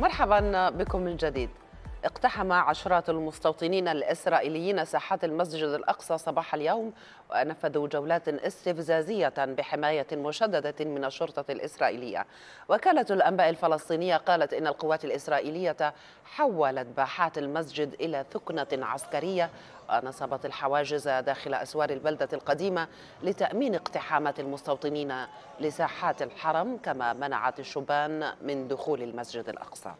مرحبا بكم من جديد اقتحم عشرات المستوطنين الإسرائيليين ساحات المسجد الأقصى صباح اليوم ونفذوا جولات استفزازية بحماية مشددة من الشرطة الإسرائيلية وكالة الأنباء الفلسطينية قالت إن القوات الإسرائيلية حولت باحات المسجد إلى ثكنة عسكرية ونصبت الحواجز داخل أسوار البلدة القديمة لتأمين اقتحامات المستوطنين لساحات الحرم كما منعت الشبان من دخول المسجد الأقصى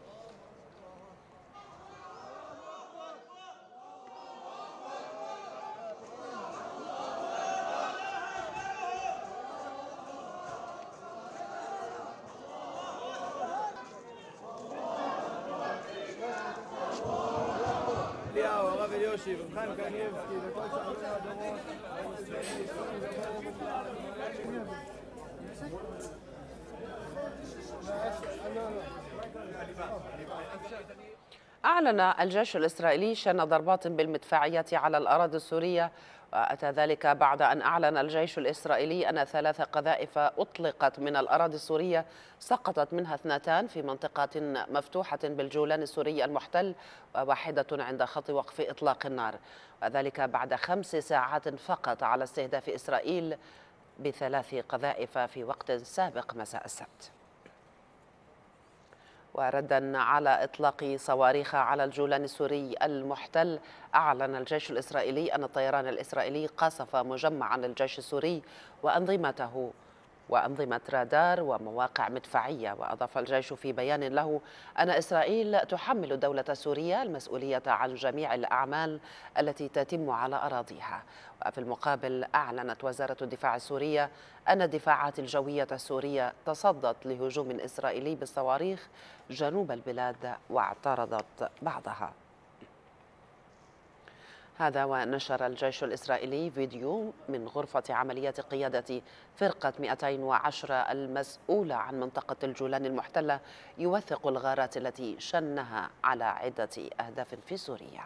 أعلن الجيش الإسرائيلي شن ضربات بالمدفعية على الأراضي السورية وأتى ذلك بعد أن أعلن الجيش الإسرائيلي أن ثلاث قذائف أطلقت من الأراضي السورية سقطت منها اثنتان في منطقة مفتوحة بالجولان السوري المحتل وواحدة عند خط وقف إطلاق النار وذلك بعد خمس ساعات فقط على استهداف إسرائيل بثلاث قذائف في وقت سابق مساء السبت وردا على إطلاق صواريخ على الجولان السوري المحتل أعلن الجيش الإسرائيلي أن الطيران الإسرائيلي قصف مجمعا الجيش السوري وأنظمته وأنظمة رادار ومواقع مدفعية وأضاف الجيش في بيان له أن إسرائيل تحمل الدولة السورية المسؤولية عن جميع الأعمال التي تتم على أراضيها وفي المقابل أعلنت وزارة الدفاع السورية أن الدفاعات الجوية السورية تصدت لهجوم إسرائيلي بالصواريخ جنوب البلاد واعترضت بعضها هذا ونشر الجيش الإسرائيلي فيديو من غرفة عملية قيادة فرقة 210 المسؤولة عن منطقة الجولان المحتلة يوثق الغارات التي شنها على عدة أهداف في سوريا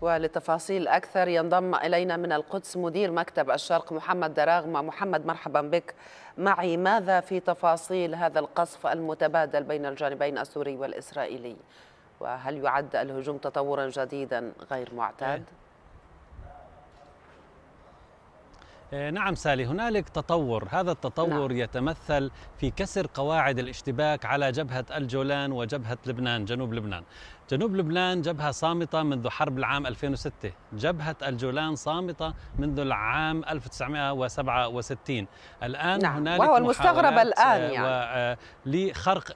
ولتفاصيل أكثر ينضم إلينا من القدس مدير مكتب الشرق محمد دراغمة محمد مرحبا بك معي ماذا في تفاصيل هذا القصف المتبادل بين الجانبين السوري والإسرائيلي وهل يعد الهجوم تطورا جديدا غير معتاد؟ آه، نعم سالي هنالك تطور هذا التطور نعم. يتمثل في كسر قواعد الاشتباك على جبهة الجولان وجبهة لبنان جنوب لبنان جنوب لبنان جبهة صامتة منذ حرب العام 2006 جبهة الجولان صامتة منذ العام 1967 الآن نعم. هنالك والمستغرب الآن آه، يعني آه، لخرق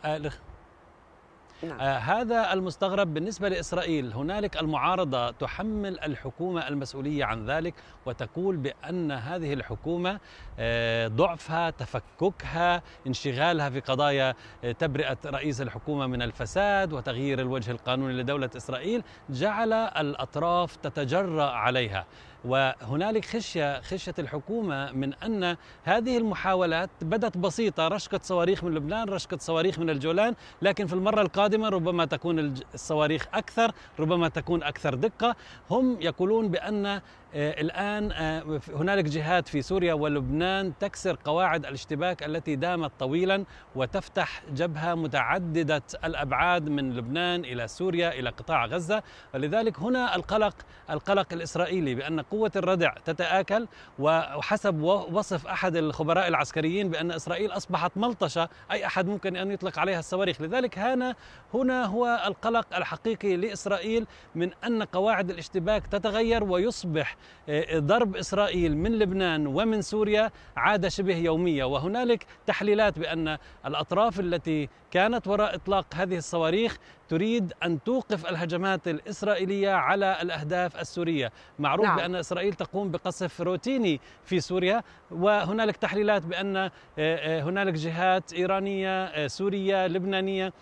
نعم. آه هذا المستغرب بالنسبة لإسرائيل هنالك المعارضة تحمل الحكومة المسؤولية عن ذلك وتقول بأن هذه الحكومة آه ضعفها تفككها انشغالها في قضايا آه تبرئة رئيس الحكومة من الفساد وتغيير الوجه القانوني لدولة إسرائيل جعل الأطراف تتجرأ عليها وهنالك خشية خشية الحكومة من أن هذه المحاولات بدت بسيطة رشقة صواريخ من لبنان رشقة صواريخ من الجولان لكن في المرة القادمة ربما تكون الصواريخ أكثر ربما تكون أكثر دقة هم يقولون بأن آه، الآن آه، هنالك جهات في سوريا ولبنان تكسر قواعد الاشتباك التي دامت طويلا وتفتح جبهة متعددة الأبعاد من لبنان إلى سوريا إلى قطاع غزة ولذلك هنا القلق القلق الإسرائيلي بأن قوة الردع تتآكل وحسب وصف أحد الخبراء العسكريين بأن إسرائيل أصبحت ملطشة أي أحد ممكن أن يطلق عليها الصواريخ لذلك هنا هنا هو القلق الحقيقي لإسرائيل من أن قواعد الاشتباك تتغير ويصبح آه، ضرب إسرائيل من لبنان ومن سوريا عادة شبه يومية وهنالك تحليلات بأن الأطراف التي كانت وراء إطلاق هذه الصواريخ تريد أن توقف الهجمات الإسرائيلية على الأهداف السورية معروف نعم. بأن إسرائيل تقوم بقصف روتيني في سوريا وهنالك تحليلات بأن آه، آه، هنالك جهات إيرانية آه، سورية لبنانية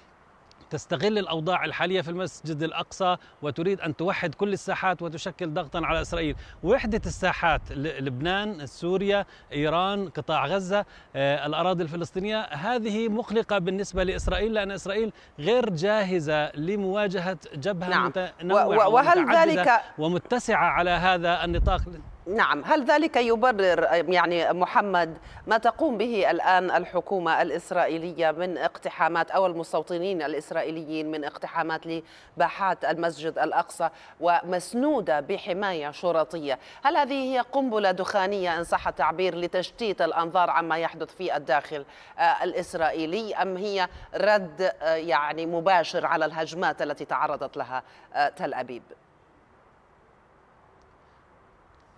تستغل الأوضاع الحالية في المسجد الأقصى وتريد أن توحد كل الساحات وتشكل ضغطا على إسرائيل وحدة الساحات لبنان سوريا إيران قطاع غزة آه، الأراضي الفلسطينية هذه مقلقة بالنسبة لإسرائيل لأن إسرائيل غير جاهزة لمواجهة جبهة نعم. متنوعة وهل ذلك ومتسعة على هذا النطاق نعم هل ذلك يبرر يعني محمد ما تقوم به الآن الحكومة الإسرائيلية من اقتحامات أو المستوطنين الإسرائيليين من اقتحامات لباحات المسجد الأقصى ومسنودة بحماية شرطية هل هذه هي قنبلة دخانية إن صح التعبير لتشتيت الأنظار عما يحدث في الداخل آه، الإسرائيلي أم هي رد آه، يعني مباشر على الهجمات التي تعرضت لها آه، تل أبيب؟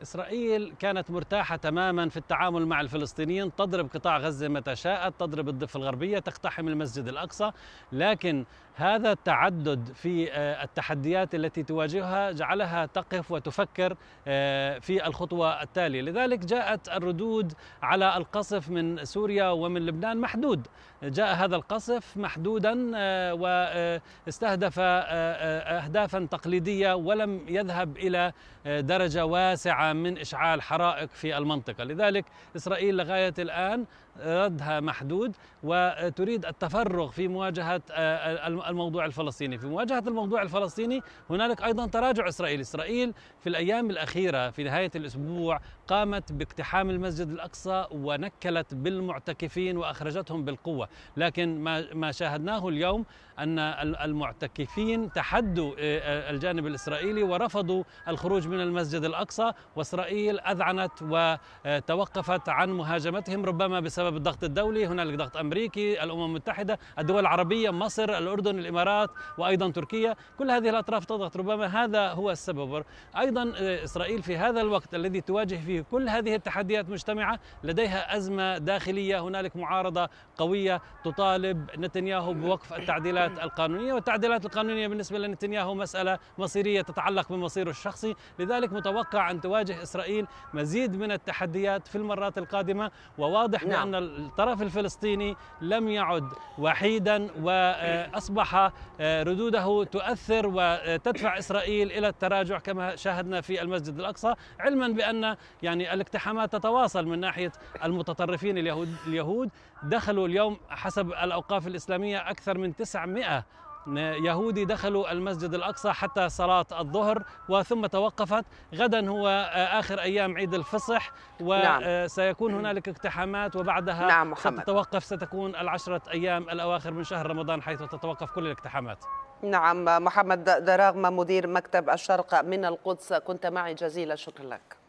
إسرائيل كانت مرتاحة تماما في التعامل مع الفلسطينيين تضرب قطاع غزة متى شاءت تضرب الضفة الغربية تقتحم المسجد الأقصى لكن هذا التعدد في آه، التحديات التي تواجهها جعلها تقف وتفكر آه، في الخطوة التالية لذلك جاءت الردود على القصف من سوريا ومن لبنان محدود جاء هذا القصف محدودا آه، واستهدف أهدافا تقليدية ولم يذهب إلى درجة واسعة عام من إشعال حرائق في المنطقة لذلك إسرائيل لغاية الآن ردها محدود وتريد التفرغ في مواجهة آه، آه، الموضوع الفلسطيني في مواجهة الموضوع الفلسطيني هنالك أيضا تراجع إسرائيلي إسرائيل في الأيام الأخيرة في نهاية الأسبوع قامت باقتحام المسجد الأقصى ونكلت بالمعتكفين وأخرجتهم بالقوة لكن ما شاهدناه اليوم أن المعتكفين تحدوا آه، الجانب الإسرائيلي ورفضوا الخروج من المسجد الأقصى وإسرائيل أذعنت وتوقفت عن مهاجمتهم ربما بسبب بسبب الضغط الدولي هنالك ضغط أمريكي الأمم المتحدة الدول العربية مصر الأردن الإمارات وأيضا تركيا كل هذه الأطراف تضغط ربما هذا هو السبب أيضا آه، إسرائيل في هذا الوقت الذي تواجه فيه كل هذه التحديات مجتمعة لديها أزمة داخلية هنالك معارضة قوية تطالب نتنياهو بوقف التعديلات القانونية والتعديلات القانونية بالنسبة لنتنياهو مسألة مصيرية تتعلق بمصيره الشخصي لذلك متوقع أن تواجه إسرائيل مزيد من التحديات في المرات القادمة وواضح نعم. بأن أن الطرف الفلسطيني لم يعد وحيدا وأصبح آه، ردوده تؤثر وتدفع إسرائيل إلى التراجع كما شاهدنا في المسجد الأقصى علما بأن يعني الاقتحامات تتواصل من ناحية المتطرفين اليهود, اليهود دخلوا اليوم حسب الأوقاف الإسلامية أكثر من 900 يهودي دخلوا المسجد الأقصى حتى صلاة الظهر وثم توقفت غدا هو آه، آخر أيام عيد الفصح وسيكون نعم. آه، هنالك اقتحامات وبعدها نعم محمد. ستتوقف ستكون العشرة أيام الأواخر من شهر رمضان حيث تتوقف كل الاقتحامات نعم محمد دراغمة مدير مكتب الشرق من القدس كنت معي جزيلا شكرا لك